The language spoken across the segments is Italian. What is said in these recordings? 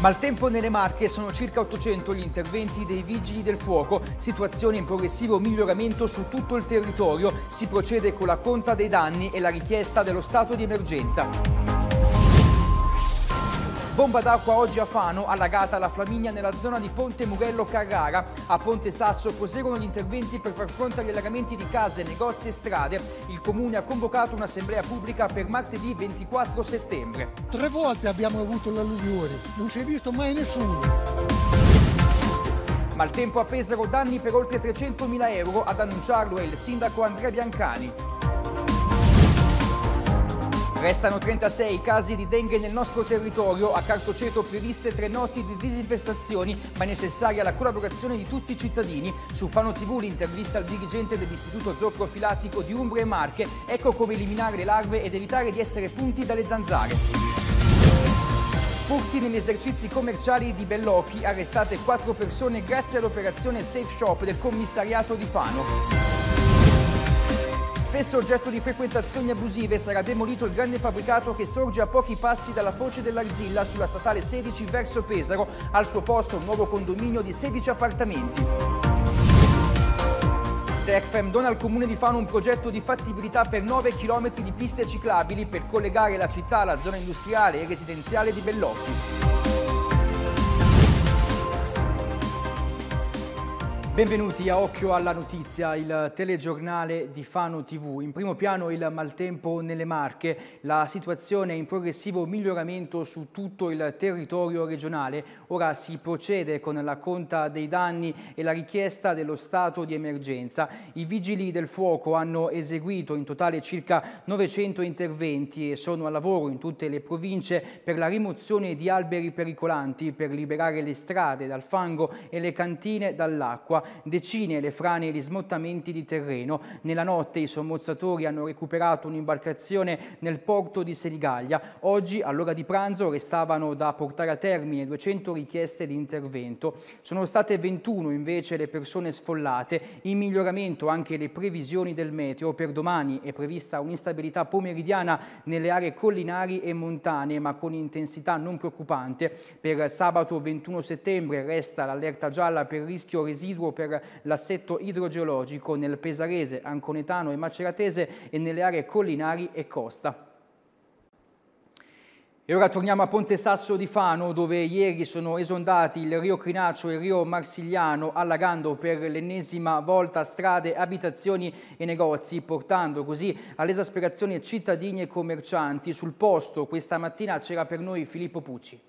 Maltempo nelle Marche sono circa 800 gli interventi dei vigili del fuoco, situazione in progressivo miglioramento su tutto il territorio, si procede con la conta dei danni e la richiesta dello stato di emergenza. Bomba d'acqua oggi a Fano, allagata la Flaminia nella zona di Ponte Mugello Carrara. A Ponte Sasso proseguono gli interventi per far fronte agli allagamenti di case, negozi e strade. Il comune ha convocato un'assemblea pubblica per martedì 24 settembre. Tre volte abbiamo avuto l'alluvione, non si è visto mai nessuno. Maltempo a Pesaro danni per oltre 300.000 euro, ad annunciarlo è il sindaco Andrea Biancani. Restano 36 casi di dengue nel nostro territorio, a Cartoceto previste tre notti di disinfestazioni, ma è necessaria la collaborazione di tutti i cittadini. Su Fano TV l'intervista al dirigente dell'Istituto Zooprofilattico di Umbria e Marche, ecco come eliminare le larve ed evitare di essere punti dalle zanzare. Furti negli esercizi commerciali di Bellocchi, arrestate quattro persone grazie all'operazione Safe Shop del commissariato di Fano spesso oggetto di frequentazioni abusive, sarà demolito il grande fabbricato che sorge a pochi passi dalla foce dell'Arzilla sulla statale 16 verso Pesaro, al suo posto un nuovo condominio di 16 appartamenti. Tecfem dona al comune di Fano un progetto di fattibilità per 9 km di piste ciclabili per collegare la città alla zona industriale e residenziale di Bellocchi. Benvenuti a Occhio alla Notizia, il telegiornale di Fano TV. In primo piano il maltempo nelle Marche, la situazione è in progressivo miglioramento su tutto il territorio regionale. Ora si procede con la conta dei danni e la richiesta dello stato di emergenza. I vigili del fuoco hanno eseguito in totale circa 900 interventi e sono a lavoro in tutte le province per la rimozione di alberi pericolanti, per liberare le strade dal fango e le cantine dall'acqua decine le frane e gli smottamenti di terreno. Nella notte i sommozzatori hanno recuperato un'imbarcazione nel porto di Senigallia. Oggi, all'ora di pranzo, restavano da portare a termine 200 richieste di intervento. Sono state 21 invece le persone sfollate. In miglioramento anche le previsioni del meteo. Per domani è prevista un'instabilità pomeridiana nelle aree collinari e montane, ma con intensità non preoccupante. Per sabato 21 settembre resta l'allerta gialla per rischio residuo per l'assetto idrogeologico nel Pesarese, Anconetano e Maceratese e nelle aree collinari e costa. E ora torniamo a Ponte Sasso di Fano, dove ieri sono esondati il Rio Crinaccio e il Rio Marsigliano, allagando per l'ennesima volta strade, abitazioni e negozi, portando così all'esasperazione cittadini e commercianti. Sul posto questa mattina c'era per noi Filippo Pucci.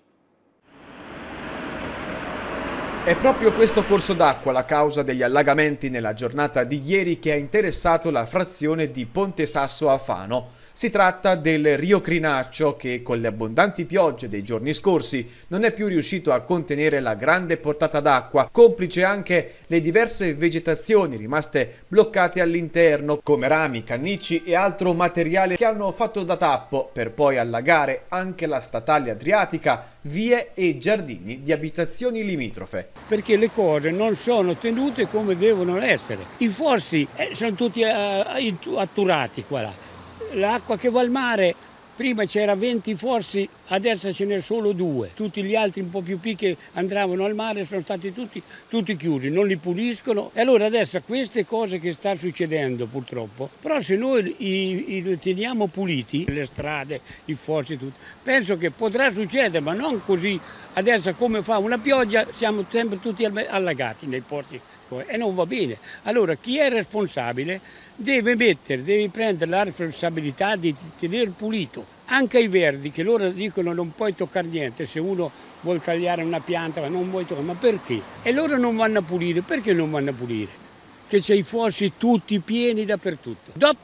È proprio questo corso d'acqua la causa degli allagamenti nella giornata di ieri che ha interessato la frazione di Ponte Sasso a Fano. Si tratta del Rio Crinaccio che con le abbondanti piogge dei giorni scorsi non è più riuscito a contenere la grande portata d'acqua, complice anche le diverse vegetazioni rimaste bloccate all'interno come rami, cannici e altro materiale che hanno fatto da tappo per poi allagare anche la statale adriatica, vie e giardini di abitazioni limitrofe. Perché le cose non sono tenute come devono essere. I forsi eh, sono tutti eh, atturati qua là l'acqua che va al mare, prima c'era 20 forsi, adesso ce n'è solo due. Tutti gli altri un po' più piccoli andavano al mare, sono stati tutti, tutti chiusi, non li puliscono. E allora adesso queste cose che sta succedendo purtroppo, però se noi li teniamo puliti, le strade, i forsi, tutto, penso che potrà succedere, ma non così. Adesso come fa una pioggia siamo sempre tutti allagati nei porti secco e non va bene. Allora chi è responsabile deve mettere, deve prendere la responsabilità di tenere pulito. Anche i verdi che loro dicono non puoi toccare niente se uno vuol tagliare una pianta, ma non vuoi toccare, ma perché? E loro non vanno a pulire, perché non vanno a pulire? che c'è i fossi tutti pieni dappertutto. Dopo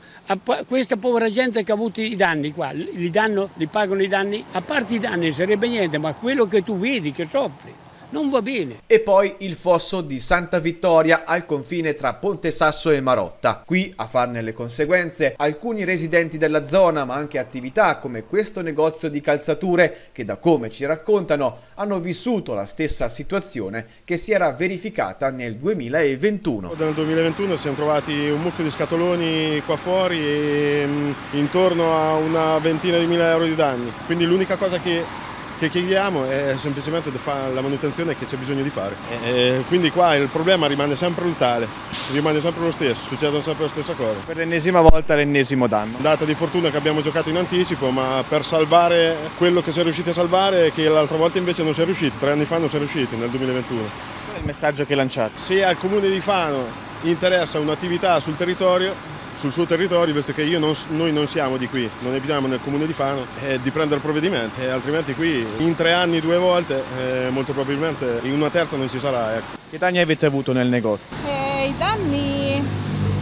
questa povera gente che ha avuto i danni qua, li, danno, li pagano i danni, a parte i danni sarebbe niente, ma quello che tu vedi che soffri non va bene. E poi il fosso di Santa Vittoria al confine tra Ponte Sasso e Marotta. Qui a farne le conseguenze alcuni residenti della zona ma anche attività come questo negozio di calzature che da come ci raccontano hanno vissuto la stessa situazione che si era verificata nel 2021. Nel 2021 siamo trovati un mucchio di scatoloni qua fuori e mm, intorno a una ventina di mila euro di danni. Quindi l'unica cosa che che chiediamo è semplicemente di fare la manutenzione che c'è bisogno di fare. E eh, eh, quindi qua il problema rimane sempre il tale, rimane sempre lo stesso, succedono sempre la stessa cosa. Per l'ennesima volta l'ennesimo danno. Data di fortuna che abbiamo giocato in anticipo, ma per salvare quello che si è riusciti a salvare che l'altra volta invece non si è riusciti, tre anni fa non si è riusciti nel 2021. Qual è il messaggio che hai lanciato? Se al comune di Fano interessa un'attività sul territorio sul suo territorio, visto che non, noi non siamo di qui, non abitiamo nel comune di Fano, eh, di prendere provvedimenti, eh, altrimenti qui in tre anni due volte eh, molto probabilmente in una terza non ci sarà. Ecco. Che danni avete avuto nel negozio? Eh, I danni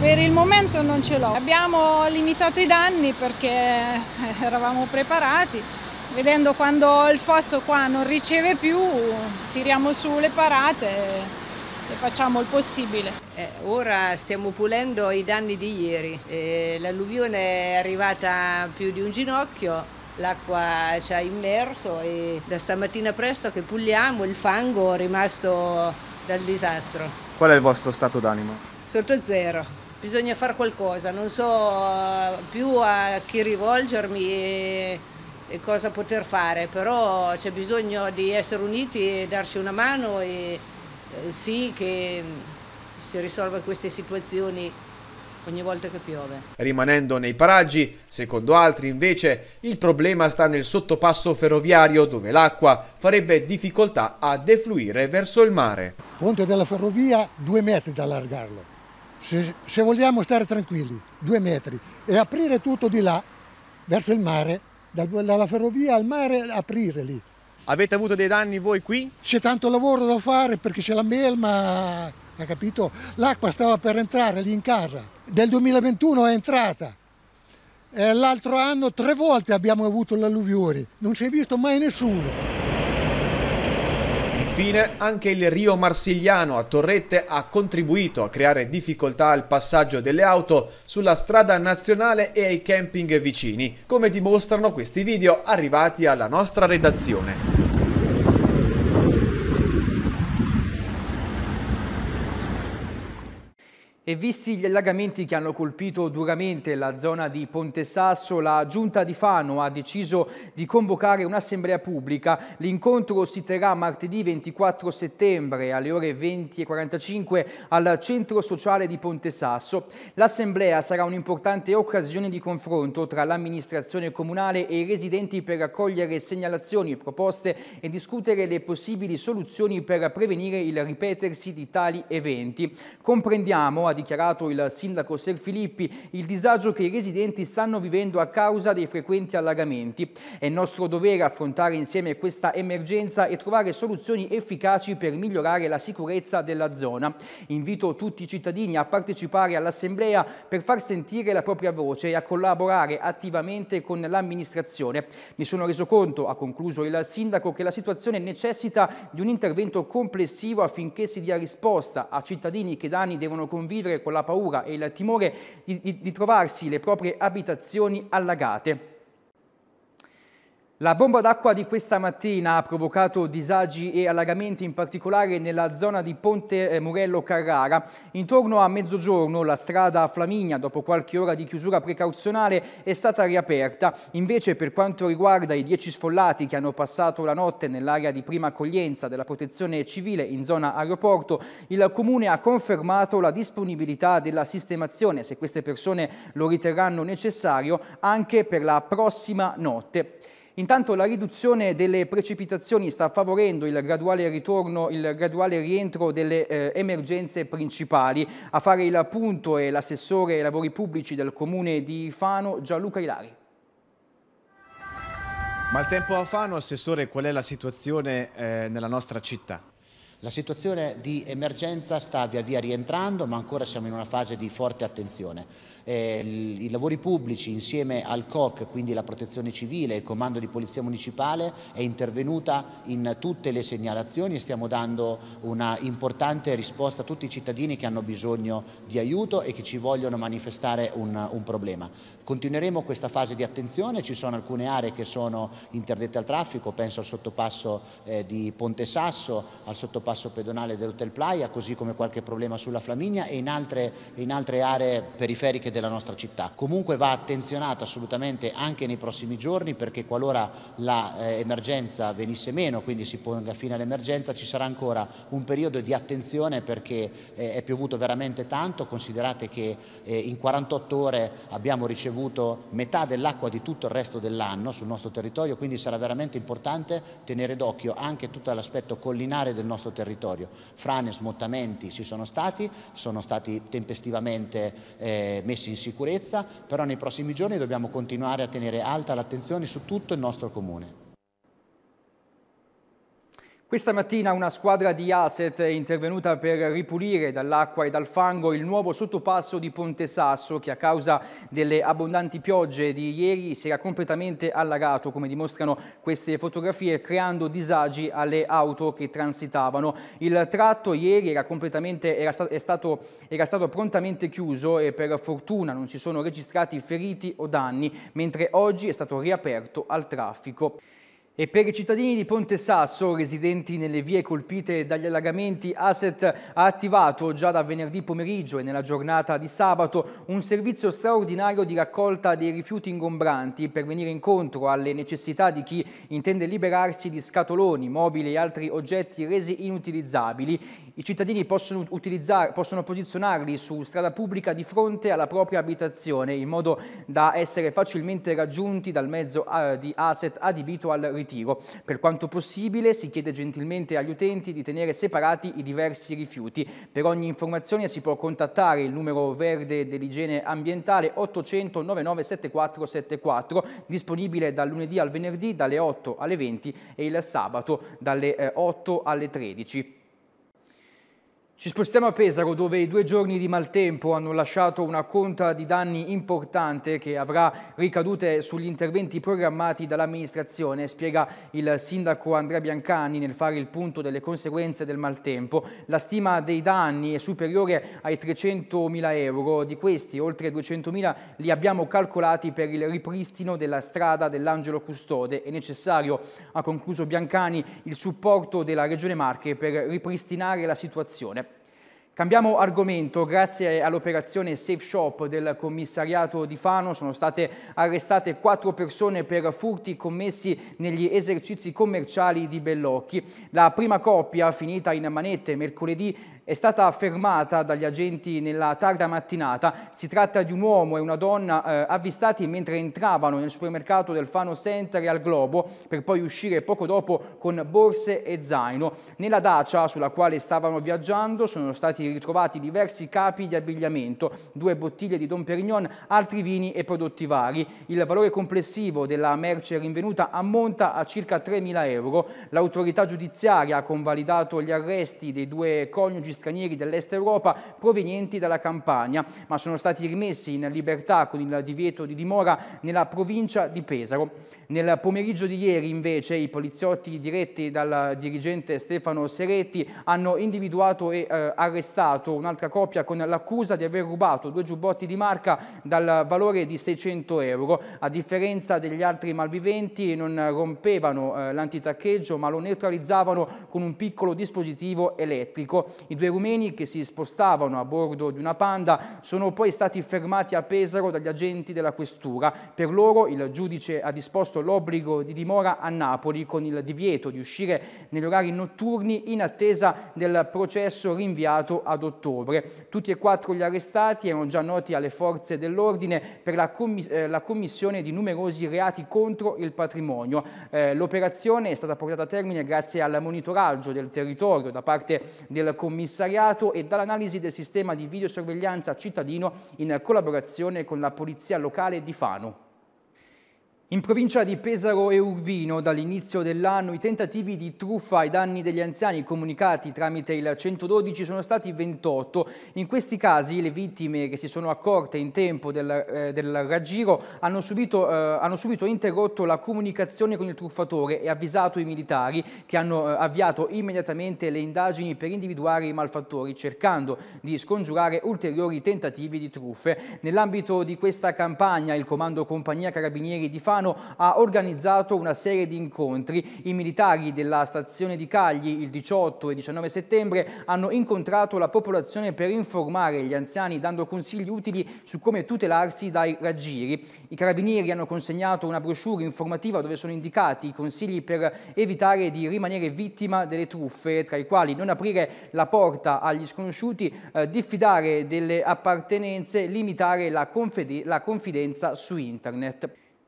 per il momento non ce l'ho. Abbiamo limitato i danni perché eh, eravamo preparati. Vedendo quando il fosso qua non riceve più, tiriamo su le parate e facciamo il possibile. Eh, ora stiamo pulendo i danni di ieri, eh, l'alluvione è arrivata più di un ginocchio, l'acqua ci ha immerso e da stamattina presto che puliamo il fango rimasto dal disastro. Qual è il vostro stato d'animo? Sotto zero bisogna fare qualcosa, non so eh, più a chi rivolgermi e, cosa poter fare, però c'è bisogno di essere uniti e darci una mano. E sì che mm, si risolva queste situazioni ogni volta che piove. Rimanendo nei paraggi, secondo altri invece, il problema sta nel sottopasso ferroviario dove l'acqua farebbe difficoltà a defluire verso il mare. Ponte della ferrovia, due metri da allargarlo. Se, se vogliamo stare tranquilli, due metri, e aprire tutto di là, verso il mare, dalla ferrovia al mare, aprire lì. Avete avuto dei danni voi qui? C'è tanto lavoro da fare perché c'è la melma, ha capito? L'acqua stava per entrare lì in casa. Del 2021 è entrata. Eh, l'altro anno tre volte abbiamo avuto l'alluvione, non ci è visto mai nessuno. Infine, anche il Rio Marsigliano a Torrette ha contribuito a creare difficoltà al passaggio delle auto sulla strada nazionale e ai camping vicini, come dimostrano questi video arrivati alla nostra redazione. E visti gli allagamenti che hanno colpito duramente la zona di Ponte Sasso, la Giunta di Fano ha deciso di convocare un'assemblea pubblica. L'incontro si terrà martedì 24 settembre alle ore 20.45 al Centro Sociale di Ponte Sasso. L'assemblea sarà un'importante occasione di confronto tra l'amministrazione comunale e i residenti per raccogliere segnalazioni, proposte e discutere le possibili soluzioni per prevenire il ripetersi di tali eventi. Comprendiamo, a dichiarato il sindaco Ser Filippi, il disagio che i residenti stanno vivendo a causa dei frequenti allagamenti. È nostro dovere affrontare insieme questa emergenza e trovare soluzioni efficaci per migliorare la sicurezza della zona. Invito tutti i cittadini a partecipare all'assemblea per far sentire la propria voce e a collaborare attivamente con l'amministrazione. Mi sono reso conto, ha concluso il sindaco, che la situazione necessita di un intervento complessivo affinché si dia risposta a cittadini che da anni devono convivere vivere con la paura e il timore di, di, di trovarsi le proprie abitazioni allagate la bomba d'acqua di questa mattina ha provocato disagi e allagamenti in particolare nella zona di Ponte eh, Murello Carrara. Intorno a mezzogiorno la strada Flaminia, dopo qualche ora di chiusura precauzionale, è stata riaperta. Invece per quanto riguarda i dieci sfollati che hanno passato la notte nell'area di prima accoglienza della protezione civile in zona aeroporto, il Comune ha confermato la disponibilità della sistemazione, se queste persone lo riterranno necessario, anche per la prossima notte. Intanto la riduzione delle precipitazioni sta favorendo il graduale, ritorno, il graduale rientro delle eh, emergenze principali. A fare il punto è l'assessore ai lavori pubblici del comune di Fano, Gianluca Ilari. Maltempo a Fano, assessore, qual è la situazione eh, nella nostra città? La situazione di emergenza sta via via rientrando, ma ancora siamo in una fase di forte attenzione. Eh, I lavori pubblici insieme al COC, quindi la protezione civile e il comando di polizia municipale è intervenuta in tutte le segnalazioni e stiamo dando una importante risposta a tutti i cittadini che hanno bisogno di aiuto e che ci vogliono manifestare un, un problema. Continueremo questa fase di attenzione, ci sono alcune aree che sono interdette al traffico, penso al sottopasso eh, di Ponte Sasso, al sottopasso passo pedonale dell'Hotel Playa, così come qualche problema sulla Flaminia e in altre, in altre aree periferiche della nostra città. Comunque va attenzionata assolutamente anche nei prossimi giorni perché qualora l'emergenza eh, venisse meno, quindi si ponga fine all'emergenza, ci sarà ancora un periodo di attenzione perché eh, è piovuto veramente tanto, considerate che eh, in 48 ore abbiamo ricevuto metà dell'acqua di tutto il resto dell'anno sul nostro territorio, quindi sarà veramente importante tenere d'occhio anche tutto l'aspetto collinare del nostro territorio territorio. Frane, smottamenti ci sono stati, sono stati tempestivamente eh, messi in sicurezza, però nei prossimi giorni dobbiamo continuare a tenere alta l'attenzione su tutto il nostro comune. Questa mattina una squadra di ASET è intervenuta per ripulire dall'acqua e dal fango il nuovo sottopasso di Ponte Sasso che a causa delle abbondanti piogge di ieri si era completamente allagato come dimostrano queste fotografie creando disagi alle auto che transitavano. Il tratto ieri era, era, sta è stato, era stato prontamente chiuso e per fortuna non si sono registrati feriti o danni mentre oggi è stato riaperto al traffico. E per i cittadini di Ponte Sasso, residenti nelle vie colpite dagli allagamenti, Asset ha attivato già da venerdì pomeriggio e nella giornata di sabato un servizio straordinario di raccolta dei rifiuti ingombranti per venire incontro alle necessità di chi intende liberarsi di scatoloni, mobili e altri oggetti resi inutilizzabili. I cittadini possono, possono posizionarli su strada pubblica di fronte alla propria abitazione in modo da essere facilmente raggiunti dal mezzo ah, di Asset adibito al ritorno ritiro. Per quanto possibile si chiede gentilmente agli utenti di tenere separati i diversi rifiuti. Per ogni informazione si può contattare il numero verde dell'igiene ambientale 800 997474 disponibile dal lunedì al venerdì dalle 8 alle 20 e il sabato dalle 8 eh, alle 13. Ci spostiamo a Pesaro dove i due giorni di maltempo hanno lasciato una conta di danni importante che avrà ricadute sugli interventi programmati dall'amministrazione, spiega il sindaco Andrea Biancani nel fare il punto delle conseguenze del maltempo. La stima dei danni è superiore ai 300.000 euro, di questi oltre 200.000 li abbiamo calcolati per il ripristino della strada dell'Angelo Custode. È necessario, ha concluso Biancani, il supporto della Regione Marche per ripristinare la situazione. Cambiamo argomento, grazie all'operazione Safe Shop del commissariato di Fano sono state arrestate quattro persone per furti commessi negli esercizi commerciali di Bellocchi. La prima coppia, finita in manette mercoledì è stata fermata dagli agenti nella tarda mattinata. Si tratta di un uomo e una donna eh, avvistati mentre entravano nel supermercato del Fano Center e al Globo per poi uscire poco dopo con borse e zaino. Nella dacia sulla quale stavano viaggiando sono stati ritrovati diversi capi di abbigliamento, due bottiglie di Don Perignon, altri vini e prodotti vari. Il valore complessivo della merce rinvenuta ammonta a circa 3.000 euro. L'autorità giudiziaria ha convalidato gli arresti dei due coniugi stranieri dell'est Europa provenienti dalla Campania, ma sono stati rimessi in libertà con il divieto di dimora nella provincia di Pesaro. Nel pomeriggio di ieri invece i poliziotti diretti dal dirigente Stefano Seretti hanno individuato e eh, arrestato un'altra coppia con l'accusa di aver rubato due giubbotti di marca dal valore di 600 euro. A differenza degli altri malviventi non rompevano eh, l'antitaccheggio ma lo neutralizzavano con un piccolo dispositivo elettrico. I due due rumeni che si spostavano a bordo di una Panda sono poi stati fermati a Pesaro dagli agenti della questura. Per loro il giudice ha disposto l'obbligo di dimora a Napoli con il divieto di uscire negli orari notturni in attesa del processo rinviato ad ottobre. Tutti e quattro gli arrestati erano già noti alle forze dell'ordine per la, commis eh, la, commissione di numerosi reati contro il patrimonio. Eh, L'operazione è stata portata a termine grazie al monitoraggio del territorio da parte del commissario commissariato e dall'analisi del sistema di videosorveglianza cittadino in collaborazione con la polizia locale di Fano. In provincia di Pesaro e Urbino, dall'inizio dell'anno, i tentativi di truffa ai danni degli anziani comunicati tramite il 112 sono stati 28. In questi casi le vittime che si sono accorte in tempo del, eh, del raggiro hanno subito, eh, hanno subito, interrotto la comunicazione con il truffatore e avvisato i militari che hanno eh, avviato immediatamente le indagini per individuare i malfattori cercando di scongiurare ulteriori tentativi di truffe. Nell'ambito di questa campagna il Comando Compagnia Carabinieri di Fano Campano ha organizzato una serie di incontri. I militari della stazione di Cagli il 18 e 19 settembre hanno incontrato la popolazione per informare gli anziani dando consigli utili su come tutelarsi dai raggiri. I carabinieri hanno consegnato una brochure informativa dove sono indicati i consigli per evitare di rimanere vittima delle truffe, tra i quali non aprire la porta agli sconosciuti, eh, diffidare delle appartenenze, limitare la, la confidenza su internet.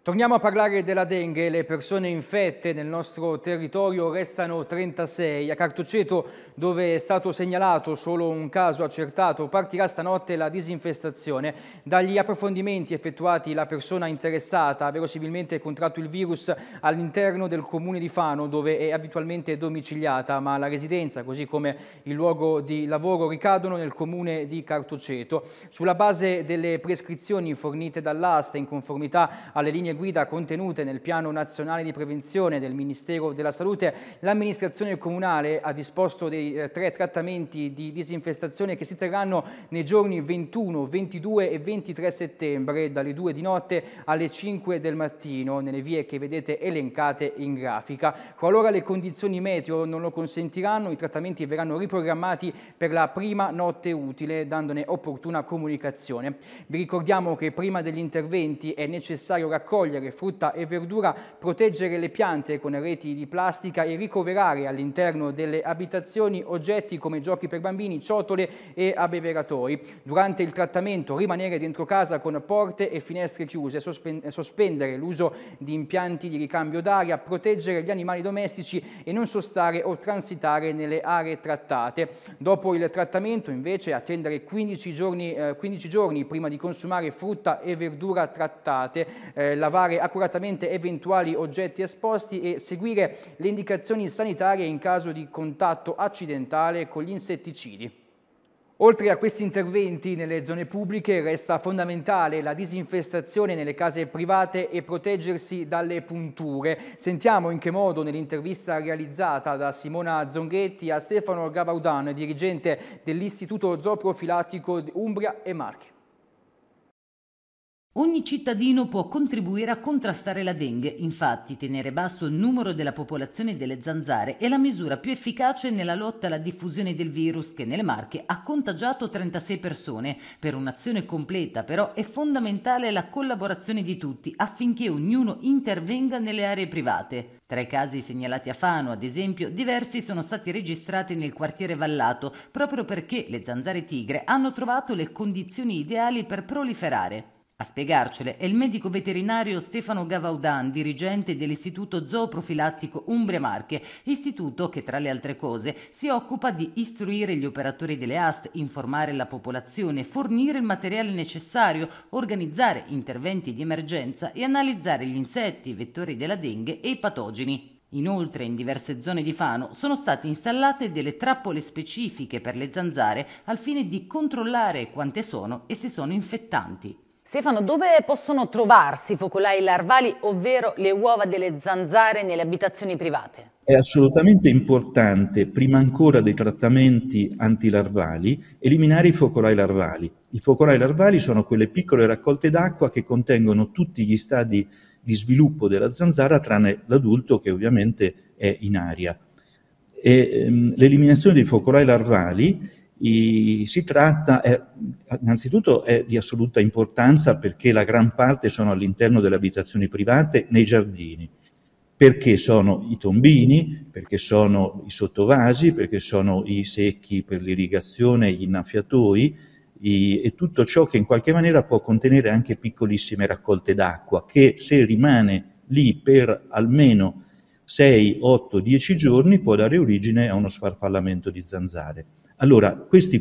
Torniamo a parlare della dengue, le persone infette nel nostro territorio restano 36. A Cartoceto, dove è stato segnalato solo un caso accertato, partirà stanotte la disinfestazione. Dagli approfondimenti effettuati la persona interessata ha verosimilmente contratto il virus all'interno del comune di Fano, dove è abitualmente domiciliata, ma la residenza, così come il luogo di lavoro, ricadono nel comune di Cartoceto. Sulla base delle prescrizioni fornite dall'asta in conformità alle linee guida contenute nel Piano Nazionale di Prevenzione del Ministero della Salute, l'amministrazione comunale ha disposto dei eh, tre trattamenti di disinfestazione che si terranno nei giorni 21, 22 e 23 settembre dalle 2 di notte alle 5 del mattino nelle vie che vedete elencate in grafica. Qualora le condizioni meteo non lo consentiranno, i trattamenti verranno riprogrammati per la prima notte utile, dandone opportuna comunicazione. Vi ricordiamo che prima degli interventi è necessario raccogliere raccogliere frutta e verdura, proteggere le piante con reti di plastica e ricoverare all'interno delle abitazioni oggetti come giochi per bambini, ciotole e abeveratori. Durante il trattamento rimanere dentro casa con porte e finestre chiuse, sospendere l'uso di impianti di ricambio d'aria, proteggere gli animali domestici e non sostare o transitare nelle aree trattate. Dopo il trattamento invece attendere 15 giorni, eh, 15 giorni prima di consumare frutta e verdura trattate. Eh, la lavare accuratamente eventuali oggetti esposti e seguire le indicazioni sanitarie in caso di contatto accidentale con gli insetticidi. Oltre a questi interventi nelle zone pubbliche resta fondamentale la disinfestazione nelle case private e proteggersi dalle punture. Sentiamo in che modo nell'intervista realizzata da Simona Zonghetti a Stefano Gabaudan, dirigente dell'Istituto Zooprofilattico Umbria e Marche. Ogni cittadino può contribuire a contrastare la dengue, infatti tenere basso il numero della popolazione delle zanzare è la misura più efficace nella lotta alla diffusione del virus che nelle Marche ha contagiato 36 persone. Per un'azione completa però è fondamentale la collaborazione di tutti affinché ognuno intervenga nelle aree private. Tra i casi segnalati a Fano, ad esempio, diversi sono stati registrati nel quartiere Vallato proprio perché le zanzare tigre hanno trovato le condizioni ideali per proliferare. A spiegarcele è il medico veterinario Stefano Gavaudan, dirigente dell'Istituto Zooprofilattico Umbria Marche, istituto che tra le altre cose si occupa di istruire gli operatori delle AST, informare la popolazione, fornire il materiale necessario, organizzare interventi di emergenza e analizzare gli insetti, i vettori della dengue e i patogeni. Inoltre in diverse zone di Fano sono state installate delle trappole specifiche per le zanzare al fine di controllare quante sono e se sono infettanti. Stefano, dove possono trovarsi i focolai larvali, ovvero le uova delle zanzare nelle abitazioni private? È assolutamente importante, prima ancora dei trattamenti antilarvali, eliminare i focolai larvali. I focolai larvali sono quelle piccole raccolte d'acqua che contengono tutti gli stadi di sviluppo della zanzara, tranne l'adulto che ovviamente è in aria. E, ehm, l'eliminazione dei focolai larvali i, si tratta eh, innanzitutto è di assoluta importanza perché la gran parte sono all'interno delle abitazioni private nei giardini, perché sono i tombini, perché sono i sottovasi, perché sono i secchi per l'irrigazione, gli innaffiatoi i, e tutto ciò che in qualche maniera può contenere anche piccolissime raccolte d'acqua che se rimane lì per almeno 6, 8, 10 giorni può dare origine a uno sfarfallamento di zanzare. Allora, questi,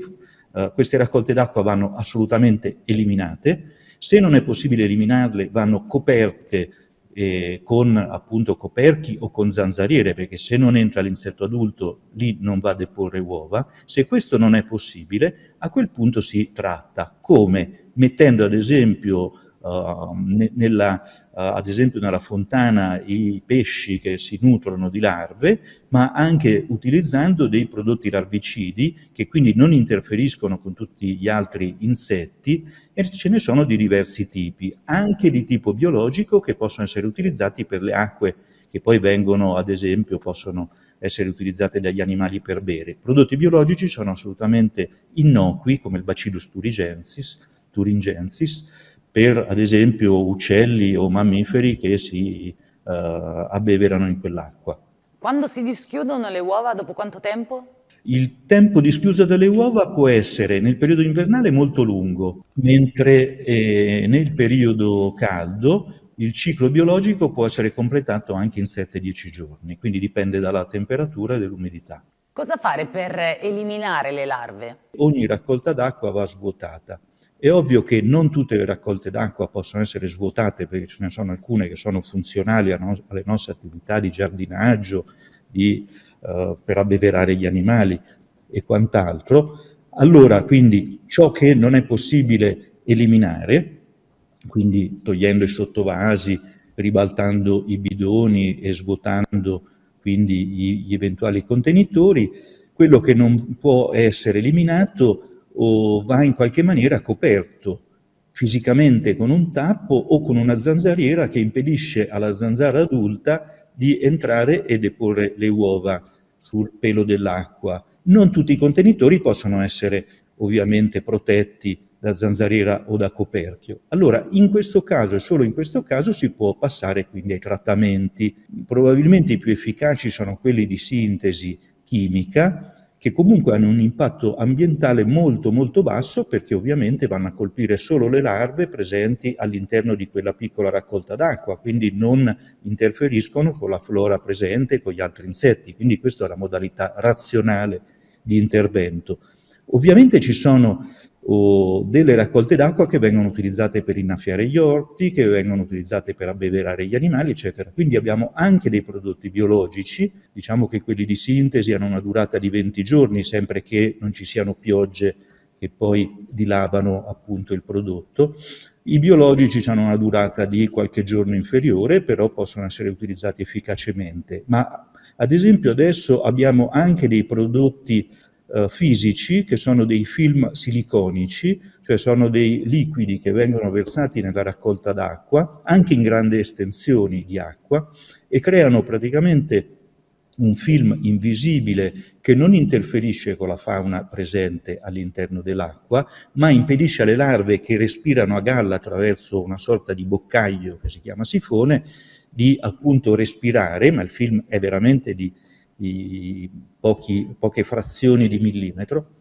uh, queste raccolte d'acqua vanno assolutamente eliminate, se non è possibile eliminarle vanno coperte eh, con appunto coperchi o con zanzariere, perché se non entra l'insetto adulto lì non va a deporre uova. Se questo non è possibile, a quel punto si tratta come mettendo ad esempio Ehm, ne, nella, uh, ad esempio nella fontana i pesci che si nutrono di larve, ma anche utilizzando dei prodotti larvicidi che quindi non interferiscono con tutti gli altri insetti e ce ne sono di diversi tipi, anche di tipo biologico che possono essere utilizzati per le acque che poi vengono, ad esempio, possono essere utilizzate dagli animali per bere. prodotti biologici sono assolutamente innocui, come il Bacillus thuringiensis, thuringiensis per ad esempio uccelli o mammiferi che si eh, abbeverano in quell'acqua. Quando si dischiudono le uova, dopo quanto tempo? Il tempo di schiusa delle uova può essere nel periodo invernale molto lungo, mentre eh, nel periodo caldo il ciclo biologico può essere completato anche in 7-10 giorni, quindi dipende dalla temperatura e dall'umidità. Cosa fare per eliminare le larve? Ogni raccolta d'acqua va svuotata è ovvio che non tutte le raccolte d'acqua possono essere svuotate perché ce ne sono alcune che sono funzionali no- alle nostre attività di giardinaggio, di, eh, per abbeverare gli animali e quant'altro. Allora, quindi, ciò che non è possibile eliminare, quindi togliendo i sottovasi, ribaltando i bidoni e svuotando quindi gli, gli eventuali contenitori, quello che non può essere eliminato o va in qualche maniera coperto fisicamente con un tappo o con una zanzariera che impedisce alla zanzara adulta di entrare e deporre le uova sul pelo dell'acqua. Non tutti i contenitori possono essere ovviamente protetti da zanzariera o da coperchio. Allora, in questo caso e solo in questo caso si può passare quindi ai trattamenti. Probabilmente i più efficaci sono quelli di sintesi chimica, che comunque hanno un impatto ambientale molto molto basso perché ovviamente vanno a colpire solo le larve presenti all'interno di quella piccola raccolta d'acqua, quindi non interferiscono con la flora presente e con gli altri insetti, quindi questa è la modalità razionale di intervento. Ovviamente ci sono o delle raccolte d'acqua che vengono utilizzate per innaffiare gli orti, che vengono utilizzate per abbeverare gli animali, eccetera. Quindi abbiamo anche dei prodotti biologici, diciamo che quelli di sintesi hanno una durata di 20 giorni, sempre che non ci siano piogge che poi dilavano appunto il prodotto. I biologici hanno una durata di qualche giorno inferiore, però possono essere utilizzati efficacemente. Ma ad esempio adesso abbiamo anche dei prodotti eh, fisici, che sono dei film siliconici, cioè sono dei liquidi che vengono versati nella raccolta d'acqua, anche in grandi estensioni di acqua, e creano praticamente un film invisibile che non interferisce con la fauna presente all'interno dell'acqua, ma impedisce alle larve che respirano a galla attraverso una sorta di boccaglio che si chiama sifone di appunto respirare, ma il film è veramente di di pochi, poche frazioni di millimetro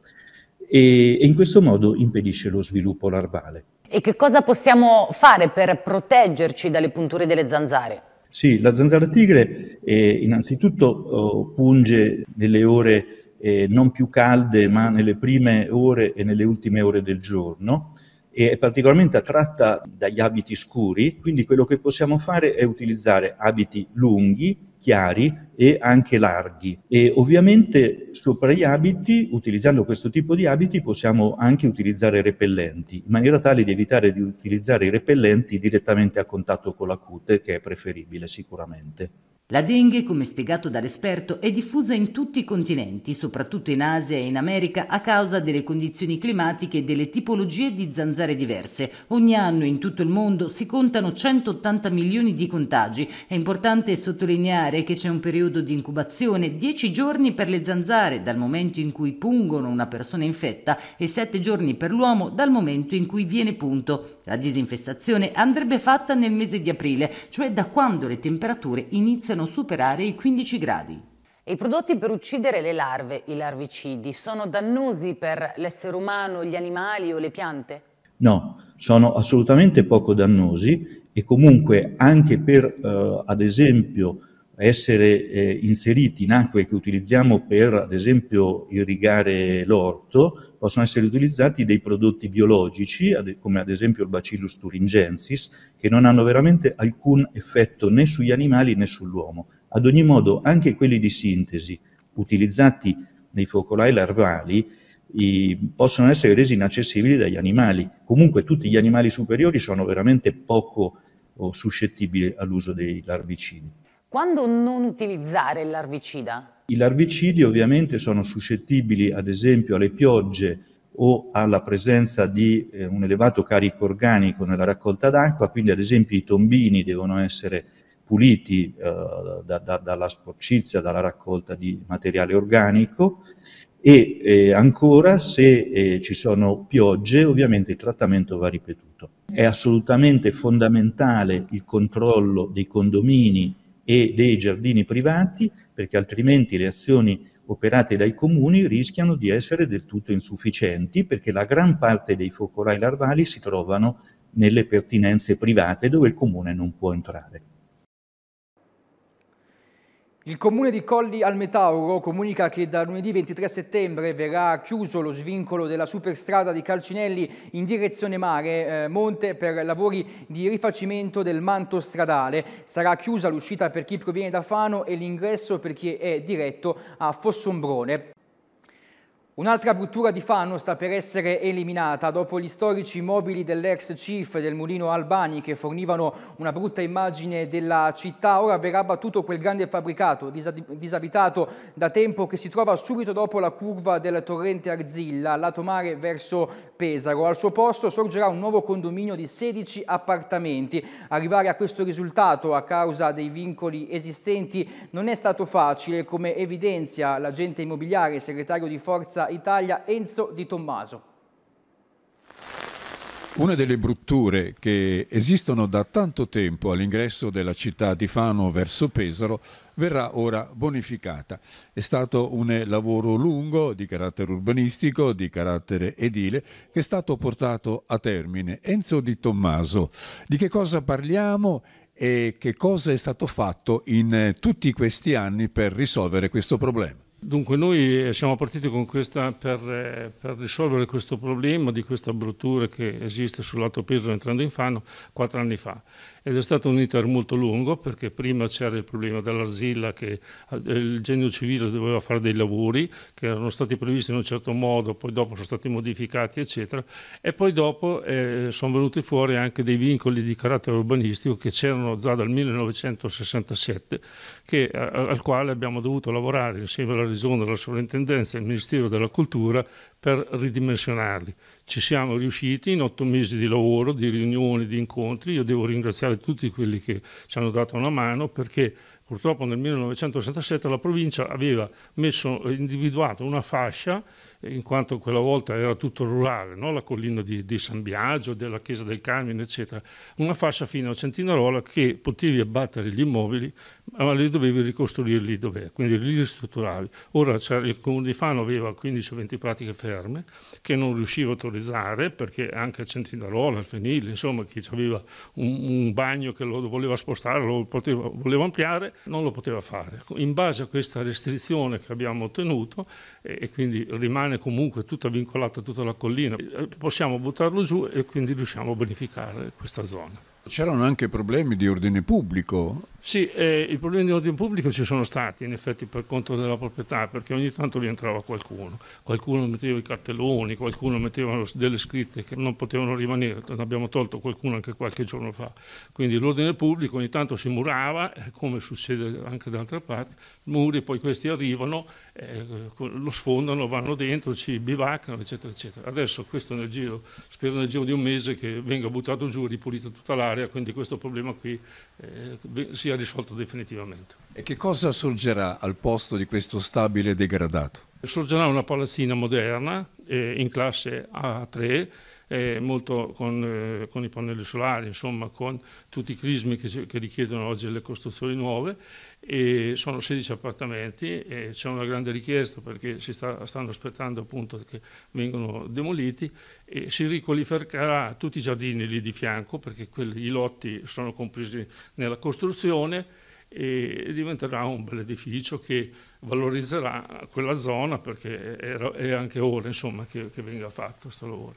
e, e in questo modo impedisce lo sviluppo larvale. E che cosa possiamo fare per proteggerci dalle punture delle zanzare? Sì, la zanzara tigre eh, innanzitutto oh, punge nelle ore eh, non più calde, ma nelle prime ore e nelle ultime ore del giorno e è particolarmente attratta dagli abiti scuri, quindi quello che possiamo fare è utilizzare abiti lunghi chiari e anche larghi e ovviamente sopra gli abiti, utilizzando questo tipo di abiti, possiamo anche utilizzare repellenti, in maniera tale di evitare di utilizzare i repellenti direttamente a contatto con la cute, che è preferibile sicuramente. La dengue, come spiegato dall'esperto, è diffusa in tutti i continenti, soprattutto in Asia e in America, a causa delle condizioni climatiche e delle tipologie di zanzare diverse. Ogni anno in tutto il mondo si contano 180 milioni di contagi. È importante sottolineare che c'è un periodo di incubazione, 10 giorni per le zanzare dal momento in cui pungono una persona infetta e 7 giorni per l'uomo dal momento in cui viene punto. La disinfestazione andrebbe fatta nel mese di aprile, cioè da quando le temperature iniziano a superare i 15 gradi. I prodotti per uccidere le larve, i larvicidi, sono dannosi per l'essere umano, gli animali o le piante? No, sono assolutamente poco dannosi e comunque anche per, eh, ad esempio, essere eh, inseriti in acque che utilizziamo per, ad esempio, irrigare l'orto, possono essere utilizzati dei prodotti biologici, ad, come ad esempio il Bacillus thuringiensis, che non hanno veramente alcun effetto né sugli animali né sull'uomo. Ad ogni modo, anche quelli di sintesi, utilizzati nei focolai larvali, i, possono essere resi inaccessibili dagli animali. Comunque tutti gli animali superiori sono veramente poco oh, suscettibili all'uso dei larvicidi. Quando non utilizzare il larvicida? I larvicidi ovviamente sono suscettibili ad esempio alle piogge o alla presenza di eh, un elevato carico organico nella raccolta d'acqua, quindi ad esempio i tombini devono essere puliti eh, da, da, dalla sporcizia, dalla raccolta di materiale organico e eh, ancora se eh, ci sono piogge ovviamente il trattamento va ripetuto. È assolutamente fondamentale il controllo dei condomini e dei giardini privati, perché altrimenti le azioni operate dai comuni rischiano di essere del tutto insufficienti, perché la gran parte dei focolai larvali si trovano nelle pertinenze private dove il comune non può entrare. Il comune di Colli al Metauro comunica che da lunedì 23 settembre verrà chiuso lo svincolo della superstrada di Calcinelli in direzione mare eh, Monte per lavori di rifacimento del manto stradale. Sarà chiusa l'uscita per chi proviene da Fano e l'ingresso per chi è diretto a Fossombrone. Un'altra bruttura di Fano sta per essere eliminata. Dopo gli storici mobili dell'ex chief del mulino Albani che fornivano una brutta immagine della città, ora verrà abbattuto quel grande fabbricato disabitato da tempo che si trova subito dopo la curva del torrente Arzilla, lato mare verso Pesaro. Al suo posto sorgerà un nuovo condominio di 16 appartamenti. Arrivare a questo risultato a causa dei vincoli esistenti non è stato facile, come evidenzia l'agente immobiliare e segretario di Forza Italia Enzo Di Tommaso. Una delle brutture che esistono da tanto tempo all'ingresso della città di Fano verso Pesaro verrà ora bonificata. È stato un lavoro lungo di carattere urbanistico, di carattere edile, che è stato portato a termine. Enzo Di Tommaso, di che cosa parliamo e che cosa è stato fatto in eh, tutti questi anni per risolvere questo problema? Dunque noi eh, siamo partiti questa, per, eh, per, risolvere questo problema di questa bruttura che esiste sul lato peso entrando in Fano quattro anni fa ed è stato un iter molto lungo perché prima c'era il problema dell'arzilla che eh, il genio civile doveva fare dei lavori che erano stati previsti in un certo modo, poi dopo sono stati modificati eccetera e poi dopo eh, sono venuti fuori anche dei vincoli di carattere urbanistico che c'erano già dal 1967 che, eh, al quale abbiamo dovuto lavorare insieme alla Regione, alla Sovrintendenza e al Ministero della Cultura per ridimensionarli. Ci siamo riusciti in otto mesi di lavoro, di riunioni, di incontri. Io devo ringraziare tutti quelli che ci hanno dato una mano perché purtroppo nel 1967 la provincia aveva messo, eh, individuato una fascia in quanto quella volta era tutto rurale, no? la collina di, di, San Biagio, della chiesa del Carmine, eccetera, una fascia fino a Centinarola che potevi abbattere gli immobili, ma li dovevi ricostruire lì dove, quindi li ristrutturavi. Ora cioè, il comune di Fano aveva 15 o 20 pratiche ferme che non riusciva a autorizzare perché anche a Centinarola, al Fenile, insomma chi aveva un, un, bagno che lo voleva spostare, lo poteva, voleva ampliare, non lo poteva fare. In base a questa restrizione che abbiamo ottenuto e, e quindi rimane piane, comunque tutto vincolato, tutta la collina, eh, possiamo buttarlo giù e quindi riusciamo a bonificare questa zona. C'erano anche problemi di ordine pubblico? Sì, eh, i problemi di ordine pubblico ci sono stati in effetti per conto della proprietà, perché ogni tanto vi entrava qualcuno, qualcuno metteva i cartelloni, qualcuno metteva delle scritte che non potevano rimanere, ne abbiamo tolto qualcuno anche qualche giorno fa. Quindi l'ordine pubblico ogni tanto si murava, eh, come succede anche da altre parti, muri, poi questi arrivano, eh, lo sfondano, vanno dentro, ci bivaccano, eccetera, eccetera. Adesso questo nel giro, spero nel giro di un mese che venga buttato giù e ripulita tutta l'aria dell'area, quindi questo problema qui eh, sia risolto definitivamente. E che cosa sorgerà al posto di questo stabile degradato? Sorgerà una palazzina moderna eh, in classe A3 eh, molto con, eh, con, i pannelli solari, insomma con tutti i crismi che, che richiedono oggi le costruzioni nuove. E sono 16 appartamenti e c'è una grande richiesta perché si sta, stanno aspettando appunto che vengano demoliti e si riqualificherà tutti i giardini lì di fianco perché quelli, i lotti sono compresi nella costruzione e diventerà un bel edificio che valorizzerà quella zona perché è anche ora insomma, che, che venga fatto questo lavoro.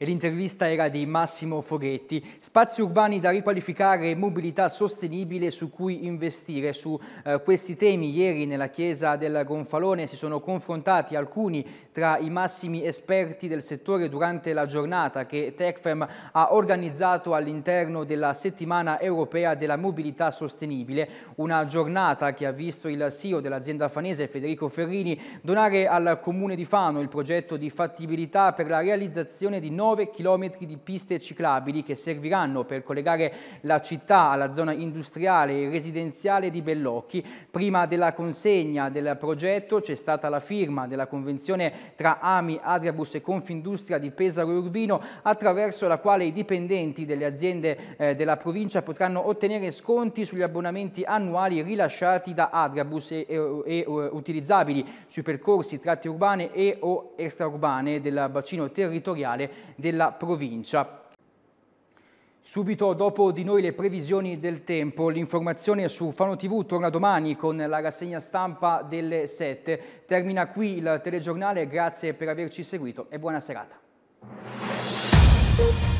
e l'intervista era di Massimo Foghetti. Spazi urbani da riqualificare mobilità sostenibile su cui investire. Su eh, questi temi ieri nella chiesa del Gonfalone si sono confrontati alcuni tra i massimi esperti del settore durante la giornata che Tecfem ha organizzato all'interno della settimana europea della mobilità sostenibile. Una giornata che ha visto il CEO dell'azienda fanese Federico Ferrini donare al Comune di Fano il progetto di fattibilità per la realizzazione di 9 9 km di piste ciclabili che serviranno per collegare la città alla zona industriale e residenziale di Bellocchi. Prima della consegna del progetto c'è stata la firma della convenzione tra AMI, Adriabus e Confindustria di Pesaro Urbino attraverso la quale i dipendenti delle aziende eh, della provincia potranno ottenere sconti sugli abbonamenti annuali rilasciati da Adriabus e, e, e utilizzabili sui percorsi, tratti urbane e o extraurbane del bacino territoriale della provincia. Subito dopo di noi le previsioni del tempo, l'informazione su Fano TV torna domani con la rassegna stampa delle 7. Termina qui il telegiornale, grazie per averci seguito e buona serata.